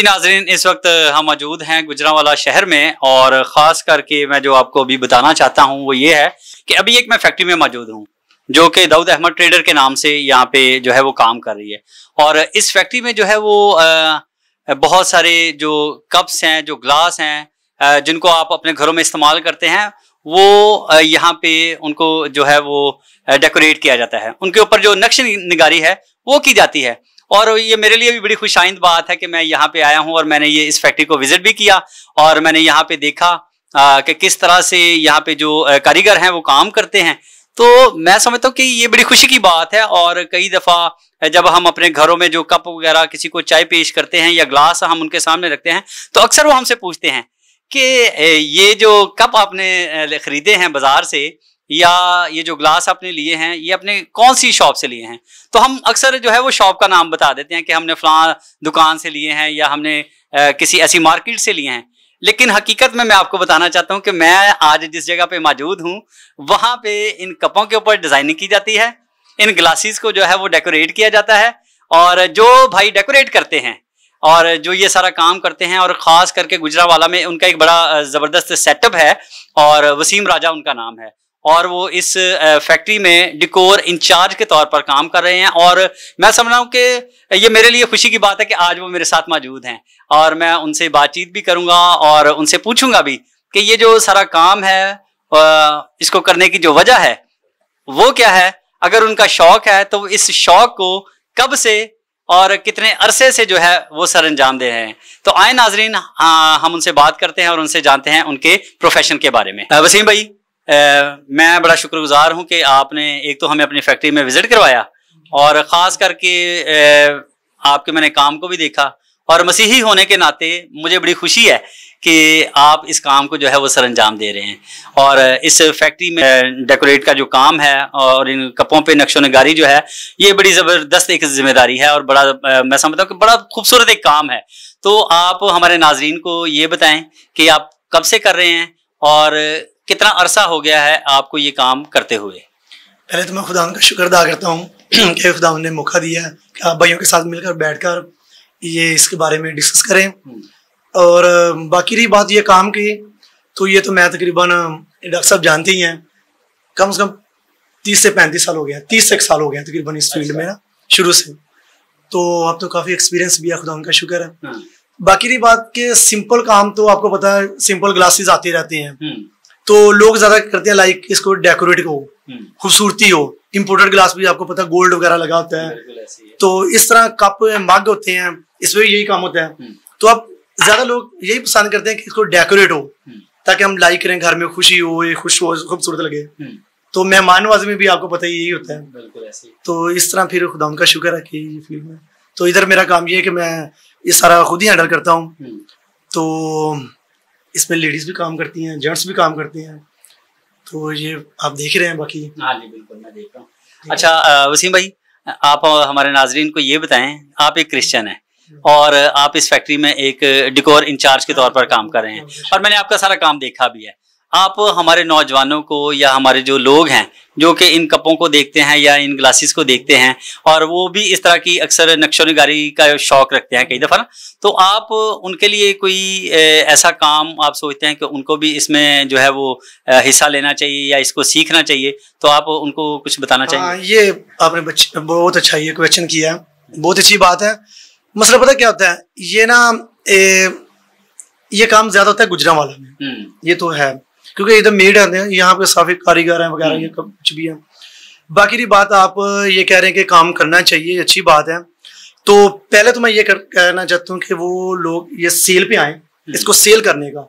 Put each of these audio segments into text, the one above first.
जी नाजरीन इस वक्त हम मौजूद हैं गुजरावाला शहर में और ख़ास करके मैं जो आपको अभी बताना चाहता हूँ वो ये है कि अभी एक मैं फैक्ट्री में मौजूद हूँ जो कि दाऊद अहमद ट्रेडर के नाम से यहाँ पे जो है वो काम कर रही है और इस फैक्ट्री में जो है वो बहुत सारे जो कप्स हैं जो ग्लास हैं जिनको आप अपने घरों में इस्तेमाल करते हैं वो यहाँ पे उनको जो है वो डेकोरेट किया जाता है उनके ऊपर जो नक्श निगारी है वो की जाती है और ये मेरे लिए भी बड़ी खुशाइंद बात है कि मैं यहाँ पे आया हूँ और मैंने ये इस फैक्ट्री को विजिट भी किया और मैंने यहाँ पे देखा कि किस तरह से यहाँ पे जो कारीगर हैं वो काम करते हैं तो मैं समझता हूँ कि ये बड़ी खुशी की बात है और कई दफ़ा जब हम अपने घरों में जो कप वगैरह किसी को चाय पेश करते हैं या ग्लास हम उनके सामने रखते हैं तो अक्सर वो हमसे पूछते हैं कि ये जो कप आपने खरीदे हैं बाजार से या ये जो ग्लास आपने लिए हैं ये अपने कौन सी शॉप से लिए हैं तो हम अक्सर जो है वो शॉप का नाम बता देते हैं कि हमने फला दुकान से लिए हैं या हमने आ, किसी ऐसी मार्केट से लिए हैं लेकिन हकीकत में मैं आपको बताना चाहता हूं कि मैं आज जिस जगह पे मौजूद हूँ वहां पे इन कपों के ऊपर डिज़ाइनिंग की जाती है इन ग्लासेस को जो है वो डेकोरेट किया जाता है और जो भाई डेकोरेट करते हैं और जो ये सारा काम करते हैं और ख़ास करके गुजरावाला में उनका एक बड़ा ज़बरदस्त सेटअप है और वसीम राजा उनका नाम है और वो इस फैक्ट्री में डिकोर इंचार्ज के तौर पर काम कर रहे हैं और मैं समझ रहा हूँ कि ये मेरे लिए खुशी की बात है कि आज वो मेरे साथ मौजूद हैं और मैं उनसे बातचीत भी करूँगा और उनसे पूछूंगा भी कि ये जो सारा काम है इसको करने की जो वजह है वो क्या है अगर उनका शौक है तो इस शौक को कब से और कितने अरसे से जो है वो सर अंजाम दे रहे हैं तो आए नाजरीन हाँ, हम उनसे बात करते हैं और उनसे जानते हैं उनके प्रोफेशन के बारे में वसीम भाई मैं बड़ा शुक्रगुजार हूं कि आपने एक तो हमें अपनी फैक्ट्री में विजिट करवाया और ख़ास करके आपके मैंने काम को भी देखा और मसीही होने के नाते मुझे बड़ी खुशी है कि आप इस काम को जो है वो सर अंजाम दे रहे हैं और इस फैक्ट्री में डेकोरेट का जो काम है और इन कपों पे नक्शो नगारी जो है ये बड़ी ज़बरदस्त एक जिम्मेदारी है और बड़ा मैं समझता हूँ कि बड़ा खूबसूरत एक काम है तो आप हमारे नाजरीन को ये बताएं कि आप कब से कर रहे हैं और कितना अरसा हो गया है आपको ये काम करते हुए पहले तो मैं खुदा का शुक्र अदा करता हूँ कि खुदा ने मौका दिया कि आप भाइयों के साथ मिलकर बैठकर ये इसके बारे में डिस्कस करें और बाकी रही बात ये काम की तो ये तो मैं तकरीबन डॉक्टर साहब जानते ही हैं कम से कम तीस से पैंतीस साल हो गया तीस से एक साल हो गया तकरीबन इस फील्ड में ना अच्छा। शुरू से तो अब तो काफ़ी एक्सपीरियंस भी है खुदा उनका शुक्र है हाँ। बाकी रही बात के सिंपल काम तो आपको पता है सिंपल ग्लासेस आते रहते हैं हम्म। तो लोग ज्यादा करते हैं लाइक इसको डेकोरेट हो हम्म। खूबसूरती हो इम्पोर्टेड ग्लास भी आपको पता गोल्ड वगैरह लगा होता है तो इस तरह कप मग होते हैं इसमें यही काम होता है हम्म। तो आप ज्यादा लोग यही पसंद करते हैं कि इसको डेकोरेट हो हम्म। ताकि हम लाइक करें घर में खुशी हो ये खुश हो खूबसूरत लगे तो मेहमान नवाजी में भी आपको पता ही यही होता है तो इस तरह फिर खुदा उनका शुक्र है कि ये फील्ड तो इधर मेरा काम ये है कि मैं ये सारा खुद ही हैंडल करता हूँ तो इसमें लेडीज भी काम करती हैं जेंट्स भी काम करते हैं तो ये आप देख रहे हैं बाकी हाँ जी बिल्कुल मैं देख रहा हूँ अच्छा वसीम भाई आप हमारे नाजरीन को ये बताएं आप एक क्रिश्चियन हैं और आप इस फैक्ट्री में एक डिकोर इंचार्ज के तौर पर काम कर रहे हैं हाँ, और मैंने आपका सारा काम देखा भी है आप हमारे नौजवानों को या हमारे जो लोग हैं जो कि इन कपों को देखते हैं या इन ग्लासेस को देखते हैं और वो भी इस तरह की अक्सर नक्शो नगारी का शौक रखते हैं कई दफ़ा ना तो आप उनके लिए कोई ऐसा काम आप सोचते हैं कि उनको भी इसमें जो है वो हिस्सा लेना चाहिए या इसको सीखना चाहिए तो आप उनको कुछ बताना हाँ, चाहिए आ, ये आपने बहुत अच्छा ये क्वेश्चन किया बहुत अच्छी बात है मसला पता क्या होता है ये ना ए, ये काम ज्यादा होता है गुजरा वाला में हम्म। ये तो है क्योंकि इधर मेड आते हैं यहाँ पे साफी कारीगर हैं वगैरह हम्म। ये कुछ भी है बाकी की बात आप ये कह रहे हैं कि काम करना चाहिए अच्छी बात है तो पहले तो मैं ये कहना चाहता हूँ कि वो लोग ये सेल पे आए हम्म। इसको सेल करने का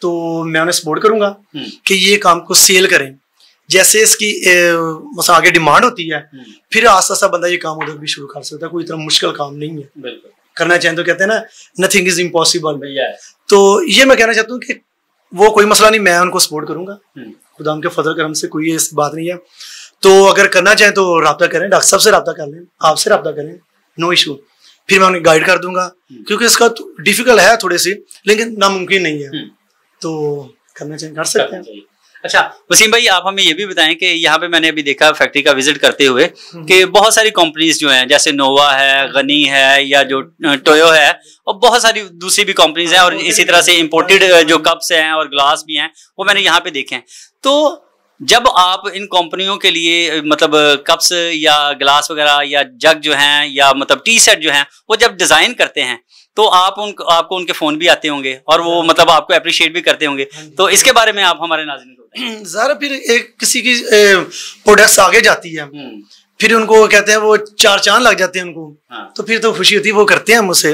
तो मैं उन्हें सपोर्ट करूंगा हम्म। कि ये काम को सेल करें जैसे इसकी मतलब आगे डिमांड होती है फिर आस्ता आस्ता बंदा ये काम उधर भी शुरू कर सकता है कोई इतना मुश्किल काम नहीं है करना चाहें तो कहते हैं ना नथिंग इज इम्पॉसिबल तो ये मैं कहना चाहता हूँ कि वो कोई मसला नहीं मैं उनको सपोर्ट करूंगा हम्म। खुदा के फजल करम से कोई इस बात नहीं है तो अगर करना चाहें तो रबा करें डॉक्टर साहब से रबता कर लें आपसे रबता करें नो इशू फिर मैं उन्हें गाइड कर दूंगा हम्म। क्योंकि इसका डिफिकल्ट तो है थोड़े सी लेकिन नामुमकिन नहीं है हम्म। तो करना चाहिए कर सकते हैं अच्छा वसीम भाई आप हमें ये भी बताएं कि यहाँ पे मैंने अभी देखा फैक्ट्री का विजिट करते हुए हम्म। कि बहुत सारी कंपनीज जो हैं जैसे नोवा है गनी हम्म। है या जो टोयो है और बहुत सारी दूसरी भी कंपनीज हैं और इसी तरह से इम्पोर्टेड जो कप्स हैं और ग्लास भी हैं वो मैंने यहाँ पे देखे हैं तो जब आप इन कंपनियों के लिए मतलब कप्स या ग्लास वगैरह या जग जो हैं या मतलब टी सेट जो हैं वो जब डिज़ाइन करते हैं तो आप उन आपको उनके फ़ोन भी आते होंगे और वो हाँ। मतलब आपको अप्रिशिएट भी करते होंगे हाँ तो इसके बारे में आप हमारे नाजन को ज़रा फिर एक किसी की प्रोडक्ट आगे जाती है हम्म। फिर उनको कहते हैं वो चार चांद लग जाते हैं उनको हाँ। तो फिर तो खुशी होती है वो करते हैं हम उसे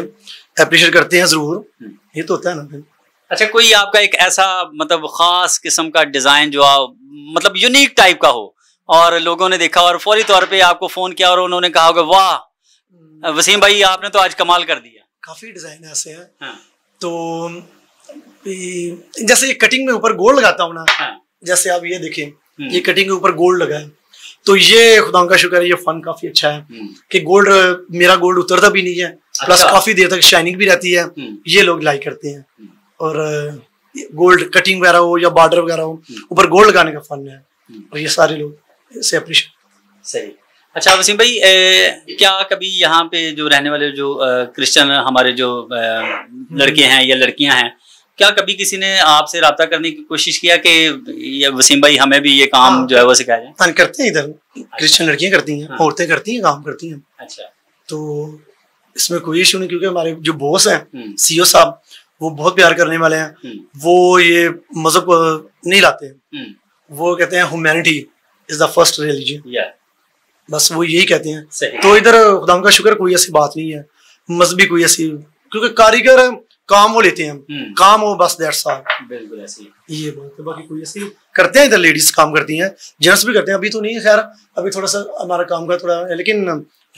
अप्रिशिएट करते हैं ज़रूर हम्म। ये तो होता है ना अच्छा कोई आपका एक ऐसा मतलब ख़ास किस्म का डिज़ाइन जो आप मतलब यूनिक टाइप का हो और लोगों ने देखा और फौरी तौर पे आपको फ़ोन किया और उन्होंने कहा होगा वाह हम्म। वसीम भाई आपने तो आज कमाल कर दिया काफ़ी डिज़ाइन ऐसे हैं हाँ। तो जैसे ये कटिंग में ऊपर गोल्ड लगाता हूँ ना हाँ। जैसे आप ये देखें हम्म। ये कटिंग के ऊपर गोल्ड लगा है तो ये खुदा का शुक्र है ये फन काफी अच्छा है हम्म। कि गोल्ड मेरा गोल्ड उतरता भी नहीं है अच्छा। प्लस काफी देर तक शाइनिंग भी रहती है हम्म। ये लोग लाइक करते हैं और गोल्ड कटिंग वगैरह हो या बॉर्डर वगैरह हो ऊपर गोल्ड लगाने का फन है और ये सारे लोग इसे अप्रिशिएट सही अच्छा वसीम भाई ए, क्या कभी यहाँ पे जो रहने वाले जो क्रिश्चियन हमारे जो आ, लड़के हैं या लड़कियां हैं क्या कभी किसी ने आपसे रब्ता करने की कोशिश किया कि ये वसीम भाई हमें भी ये काम हाँ, जो है वो सिखाया जाए हाँ करते हैं इधर क्रिश्चियन अच्छा। लड़कियां करती हैं हाँ। औरतें करती हैं काम करती हैं अच्छा तो इसमें कोई इशू नहीं क्योंकि हमारे जो बॉस हैं सीईओ हम्म। e साहब वो बहुत प्यार करने वाले हैं हम्म। वो ये मजहब नहीं लाते हम्म। वो कहते हैं humanity is the first religion बस वो यही कहते हैं तो इधर खुदाम का शुक्र कोई ऐसी बात नहीं है मजहबी कोई ऐसी क्योंकि कारीगर काम वो लेते हैं हम्म। काम वो बस डेढ़ साल ये बात है बाकी कोई ऐसी करते हैं इधर लेडीज काम करती हैं जेंट्स भी करते हैं अभी तो नहीं है खैर अभी थोड़ा सा हमारा काम का थोड़ा है लेकिन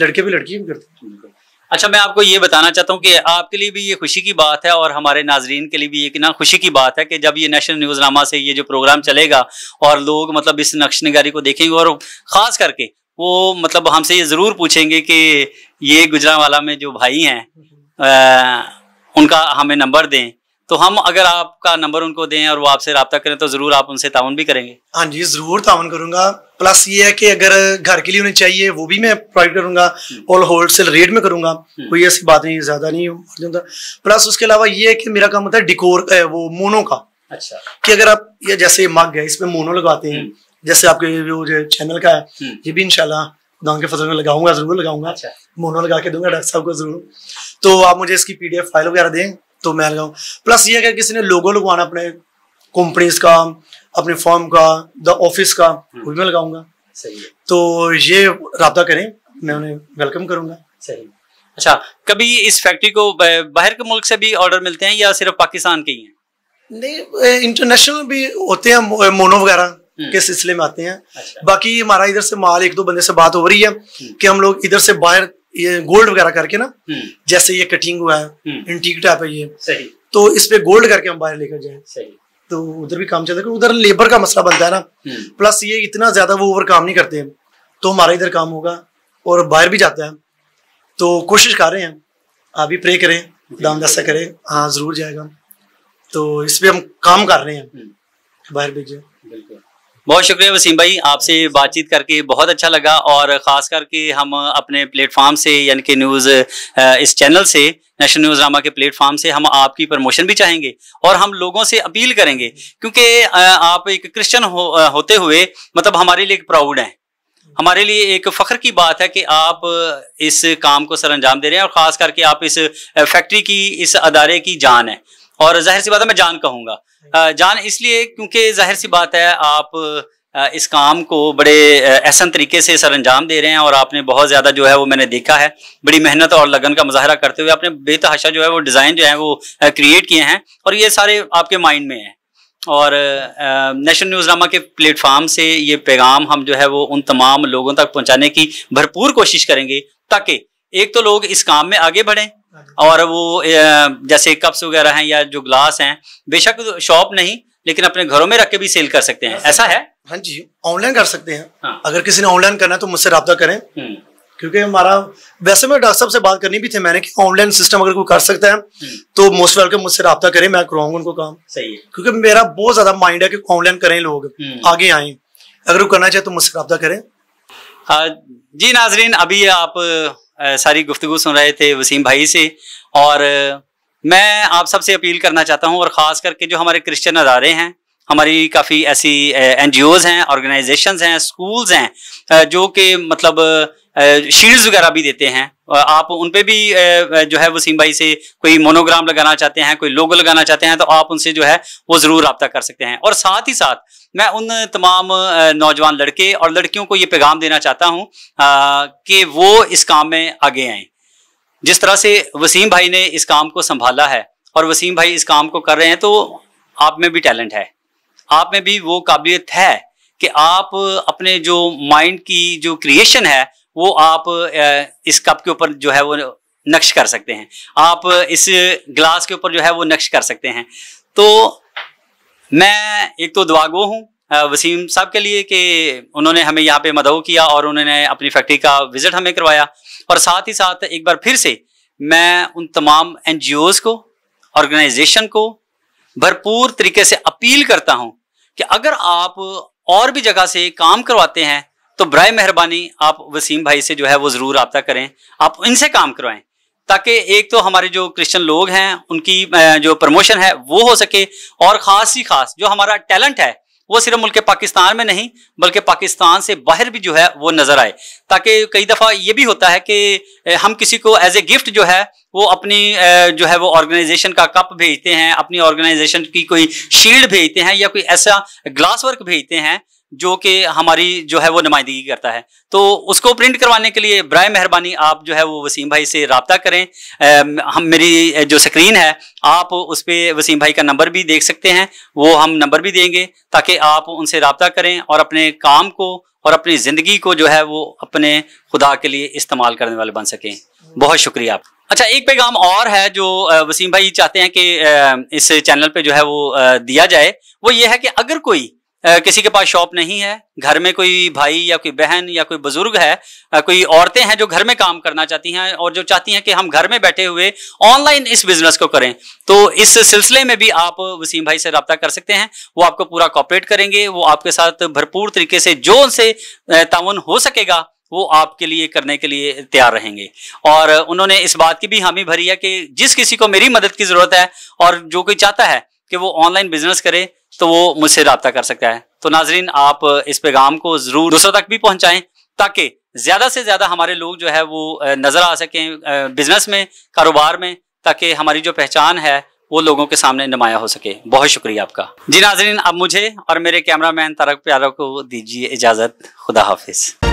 लड़के भी लड़की भी करते हैं अच्छा मैं आपको ये बताना चाहता हूँ कि आपके लिए भी ये खुशी की बात है और हमारे नाजरीन के लिए भी ये कि ना खुशी की बात है कि जब ये नेशनल न्यूज़नामा से ये जो प्रोग्राम चलेगा और लोग मतलब इस नक्श नगारी को देखेंगे और ख़ास करके वो मतलब हमसे ये ज़रूर पूछेंगे कि ये गुजरावाला में जो भाई हैं उनका हमें नंबर दें तो हम अगर आपका नंबर उनको दें और वो आपसे रबता करें तो ज़रूर आप उनसे ताउन भी करेंगे हाँ जी ज़रूर ताउन करूँगा प्लस ये है कि अगर घर के लिए उन्हें चाहिए वो भी मैं प्रोवाइड करूंगा हम्म। और होलसेल रेट में करूँगा हम्म। कोई ऐसी बात नहीं ज़्यादा नहीं होता प्लस उसके अलावा ये है कि मेरा काम होता है डिकोर वो मोनो का अच्छा कि अगर आप ये जैसे मग है इसमें मोनो लगाते हैं हम्म। जैसे आपके रिव्यू चैनल का है हम्म। ये भी इनशाला खुदा के फसल में लगाऊंगा जरूर लगाऊंगा अच्छा। मोनो लगा के दूंगा डॉक्टर साहब को जरूर तो आप मुझे इसकी पीडीएफ फाइल वगैरह दें तो मैं लगाऊ प्लस ये अगर किसी ने लोगो लगवाना अपने कंपनीज का अपने फॉर्म का द ऑफिस का हम्म। वो भी मैं लगाऊंगा तो ये रहा करें मैं उन्हें वेलकम करूंगा सही अच्छा कभी इस फैक्ट्री को बाहर के मुल्क से भी ऑर्डर मिलते हैं या सिर्फ पाकिस्तान के ही हैं नहीं इंटरनेशनल भी होते हैं मोनो वगैरह हम्म। के सिलसिले में आते हैं अच्छा। बाकी हमारा इधर से माल एक दो बंदे से बात हो रही है हम्म। कि हम लोग इधर से बाहर ये गोल्ड वगैरह करके ना हम्म। जैसे ये कटिंग हुआ है इंटीक टाइप है ये सही तो इस पे गोल्ड करके हम बाहर लेकर जाए तो उधर भी काम चलता है उधर लेबर का मसला बनता है ना प्लस ये इतना ज्यादा वो ओवर काम नहीं करते तो हमारा इधर काम होगा और बाहर भी जाता है तो कोशिश कर रहे हैं आप भी प्रे करें दाम दस्ता करें हाँ जरूर जाएगा तो इस पर हम काम कर रहे हैं बाहर भेजें बिल्कुल बहुत शुक्रिया वसीम भाई आपसे बातचीत करके बहुत अच्छा लगा और ख़ास करके हम अपने प्लेटफॉर्म से यानी कि न्यूज़ इस चैनल से नेशनल न्यूज़ ड्रामा के प्लेटफॉर्म से हम आपकी प्रमोशन भी चाहेंगे और हम लोगों से अपील करेंगे क्योंकि आप एक क्रिश्चियन हो, होते हुए मतलब हमारे लिए एक प्राउड हैं हमारे लिए एक फ़ख्र की बात है कि आप इस काम को सर अंजाम दे रहे हैं और ख़ास करके आप इस फैक्ट्री की इस अदारे की जान है और जाहिर सी बात है मैं जान कहूंगा हाँ जान इसलिए क्योंकि जाहिर सी बात है आप इस काम को बड़े एहसन तरीके से सर अंजाम दे रहे हैं और आपने बहुत ज़्यादा जो है वो मैंने देखा है बड़ी मेहनत और लगन का मुजाहरा करते हुए आपने बेतहाशा जो है वो डिज़ाइन जो है वो क्रिएट किए हैं और ये सारे आपके माइंड में है और नेशनल न्यूज नामा के प्लेटफॉर्म से ये पैगाम हम जो है वो उन तमाम लोगों तक पहुंचाने की भरपूर कोशिश करेंगे ताकि एक तो लोग इस काम में आगे बढ़ें और वो जैसे कप्स वगैरह हैं या जो ग्लास हैं बेशक शॉप नहीं लेकिन अपने घरों में रख के भी सेल कर सकते हैं ऐसा है हाँ जी ऑनलाइन कर सकते हैं हाँ। अगर किसी ने ऑनलाइन करना है तो मुझसे रब्ता करें हम्म। क्योंकि हमारा वैसे मैं डॉक्टर साहब से बात करनी भी थी मैंने कि ऑनलाइन सिस्टम अगर कोई कर सकता है हम्म। तो मोस्ट वेलकम मुझसे रब्ता करें मैं करवाऊंगा उनको काम सही है क्योंकि मेरा बहुत ज्यादा माइंड है कि ऑनलाइन करें लोग हम्म। आगे आए अगर वो करना चाहे तो मुझसे रब्ता करें जी नाजरीन अभी आप सारी गुफ्तु सुन रहे थे वसीम भाई से और मैं आप सबसे अपील करना चाहता हूं और ख़ास करके जो हमारे क्रिश्चियन अदारे हैं हमारी काफ़ी ऐसी एन हैं ऑर्गेनाइजेशन हैं स्कूल्स हैं जो कि मतलब शील्ड्स वगैरह भी देते हैं आप उन पे भी जो है वसीम भाई से कोई मोनोग्राम लगाना चाहते हैं कोई लोगो लगाना चाहते हैं तो आप उनसे जो है वो ज़रूर रबता कर सकते हैं और साथ ही साथ मैं उन तमाम नौजवान लड़के और लड़कियों को ये पैगाम देना चाहता हूँ कि वो इस काम में आगे आएँ जिस तरह से वसीम भाई ने इस काम को संभाला है और वसीम भाई इस काम को कर रहे हैं तो आप में भी टैलेंट है आप में भी वो काबिलियत है कि आप अपने जो माइंड की जो क्रिएशन है वो आप इस कप के ऊपर जो है वो नक्श कर सकते हैं आप इस ग्लास के ऊपर जो है वो नक्श कर सकते हैं तो मैं एक तो दुआगो हूँ वसीम साहब के लिए कि उन्होंने हमें यहाँ पे मदऊ किया और उन्होंने अपनी फैक्ट्री का विज़िट हमें करवाया और साथ ही साथ एक बार फिर से मैं उन तमाम एन को ऑर्गेनाइजेशन को भरपूर तरीके से अपील करता हूँ कि अगर आप और भी जगह से काम करवाते हैं तो बर मेहरबानी आप वसीम भाई से जो है वो ज़रूर रबता करें आप इनसे काम करवाएं ताकि एक तो हमारे जो क्रिश्चियन लोग हैं उनकी जो प्रमोशन है वो हो सके और ख़ास ही ख़ास जो हमारा टैलेंट है वो सिर्फ मुल्क पाकिस्तान में नहीं बल्कि पाकिस्तान से बाहर भी जो है वो नज़र आए ताकि कई दफ़ा ये भी होता है कि हम किसी को एज ए गिफ्ट जो है वो अपनी जो है वो ऑर्गेनाइजेशन का कप भेजते हैं अपनी ऑर्गेनाइजेशन की कोई शील्ड भेजते हैं या कोई ऐसा ग्लास वर्क भेजते हैं जो कि हमारी जो है वो नुमाइंदगी करता है तो उसको प्रिंट करवाने के लिए बर मेहरबानी आप जो है वो वसीम भाई से रबता करें हम मेरी जो स्क्रीन है आप उस पर वसीम भाई का नंबर भी देख सकते हैं वो हम नंबर भी देंगे ताकि आप उनसे रबता करें और अपने काम को और अपनी ज़िंदगी को जो है वो अपने खुदा के लिए इस्तेमाल करने वाले बन सकें बहुत शुक्रिया आप अच्छा एक पैगाम और है जो वसीम भाई चाहते हैं कि इस चैनल पे जो है वो दिया जाए वो ये है कि अगर कोई किसी के पास शॉप नहीं है घर में कोई भाई या कोई बहन या कोई बुजुर्ग है कोई औरतें हैं जो घर में काम करना चाहती हैं और जो चाहती हैं कि हम घर में बैठे हुए ऑनलाइन इस बिजनेस को करें तो इस सिलसिले में भी आप वसीम भाई से रब्ता कर सकते हैं वो आपको पूरा कॉपरेट करेंगे वो आपके साथ भरपूर तरीके से जो उनसे ताउन हो सकेगा वो आपके लिए करने के लिए तैयार रहेंगे और उन्होंने इस बात की भी हामी भरी है कि जिस किसी को मेरी मदद की जरूरत है और जो कोई चाहता है कि वो ऑनलाइन बिजनेस करे तो वो मुझसे रबता कर सकता है तो नाजरीन आप इस पैगाम को जरूर दूसरों तक भी पहुंचाएं ताकि ज्यादा से ज्यादा हमारे लोग जो है वो नजर आ सकें बिजनेस में कारोबार में ताकि हमारी जो पहचान है वो लोगों के सामने नुमाया हो सके बहुत शुक्रिया आपका जी नाजरीन अब मुझे और मेरे कैमरामैन तारक प्यारों को दीजिए इजाज़त खुदा हाफिज़